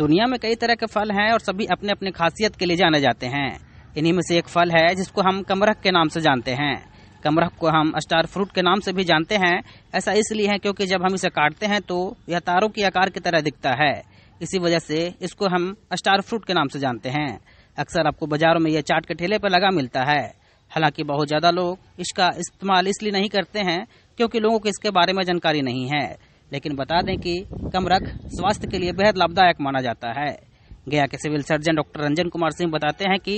दुनिया में कई तरह के फल हैं और सभी अपने अपने खासियत के लिए जाने जाते हैं इन्हीं में से एक फल है जिसको हम कमरख के नाम से जानते हैं कमरह को हम स्टार फ्रूट के नाम से भी जानते हैं ऐसा इसलिए है क्योंकि जब हम इसे काटते हैं तो यह तारों की आकार की तरह दिखता है इसी वजह से इसको हम स्टार फ्रूट के नाम से जानते हैं अक्सर आपको बाजारों में यह चाट के ठेले पर लगा मिलता है हालांकि बहुत ज़्यादा लोग इसका इस्तेमाल इसलिए नहीं करते हैं क्योंकि लोगों को इसके बारे में जानकारी नहीं है लेकिन बता दें कि कम रख स्वास्थ्य के लिए बेहद लाभदायक माना जाता है गया के civil surgeon doctor Ranjan Kumar Singh बताते हैं कि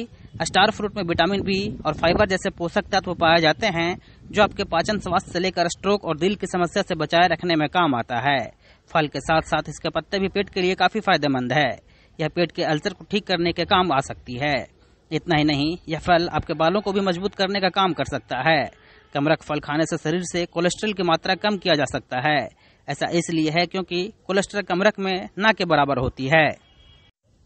स्टार फ्रूट में विटामिन बी और फाइबर जैसे पोषक तत्व पाए जाते हैं जो आपके पाचन स्वास्थ्य से लेकर स्ट्रोक और दिल की समस्या से बचाए रखने में काम आता है फल के साथ साथ इसके पत्ते भी पेट के लिए काफी फायदेमंद है यह पेट के अल्सर को ठीक करने के काम आ सकती है इतना ही नहीं यह फल आपके बालों को भी मजबूत करने का काम कर सकता है कमरक फल खाने से शरीर से कोलेस्ट्रॉल की मात्रा कम किया जा सकता है ऐसा इसलिए है क्योंकि कोलेस्ट्रॉल कमरक में ना के बराबर होती है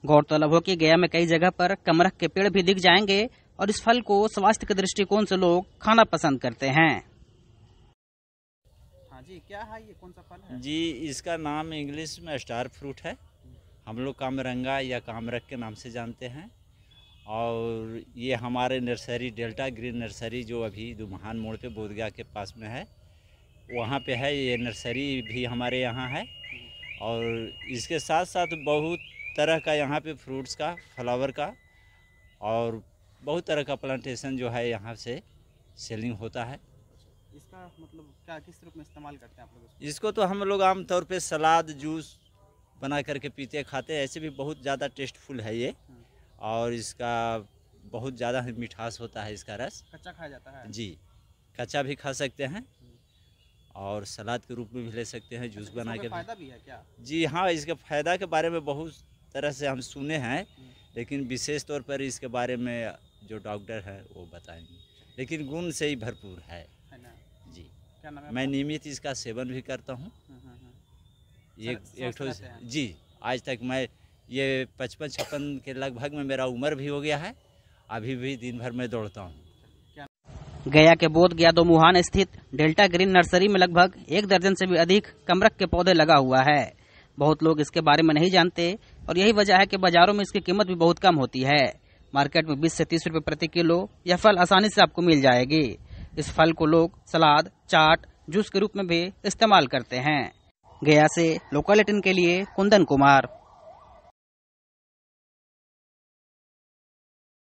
गौरतलब हो कि गया में कई जगह पर कमरक के पेड़ भी दिख जाएंगे और इस फल को स्वास्थ्य के दृष्टिकोण से लोग खाना पसंद करते हैं हाँ जी क्या है ये कौन सा फल है जी इसका नाम इंग्लिश में स्टार फ्रूट है हम लोग कामरंगा या कामरक के नाम से जानते हैं और ये हमारे नर्सरी डेल्टा ग्रीन नर्सरी जो अभी दुमहान मोड़ पे बोधगया के पास में है वहाँ पे है ये नर्सरी भी हमारे यहाँ है और इसके साथ साथ बहुत तरह का यहाँ पे फ्रूट्स का फ्लावर का और बहुत तरह का प्लांटेशन जो है यहाँ से सेलिंग होता है इसका मतलब क्या किस रूप में इस्तेमाल करते हैं आप लोग इसको तो हम लोग आमतौर पे सलाद जूस बना करके पीते खाते हैं ऐसे भी बहुत ज़्यादा टेस्टफुल है ये हाँ। और इसका बहुत ज़्यादा मिठास होता है इसका रस कच्चा खाया जाता है जी कच्चा भी खा सकते हैं और सलाद के रूप में भी ले सकते हैं जूस अच्छा, बना के फायदा भी है क्या जी हाँ इसके फ़ायदा के बारे में बहुत तरह से हम सुने हैं हम्म। लेकिन विशेष तौर पर इसके बारे में जो डॉक्टर हैं वो बताएंगे लेकिन गुण से ही भरपूर है, जी मैं नियमित इसका सेवन भी करता हूँ हम्म, हम्म, एक जी आज तक मैं ये पचपन छप्पन के लगभग में मेरा उम्र भी हो गया है अभी भी दिन भर में दौड़ता हूँ गया के बोध गया मुहान स्थित डेल्टा ग्रीन नर्सरी में लगभग एक दर्जन से भी अधिक कमरक के पौधे लगा हुआ है बहुत लोग इसके बारे में नहीं जानते और यही वजह है कि बाजारों में इसकी कीमत भी बहुत कम होती है मार्केट में 20 से 30 रुपए प्रति किलो यह फल आसानी से आपको मिल जाएगी इस फल को लोग सलाद चाट जूस के रूप में भी इस्तेमाल करते हैं गया से लोकल के लिए कुंदन कुमार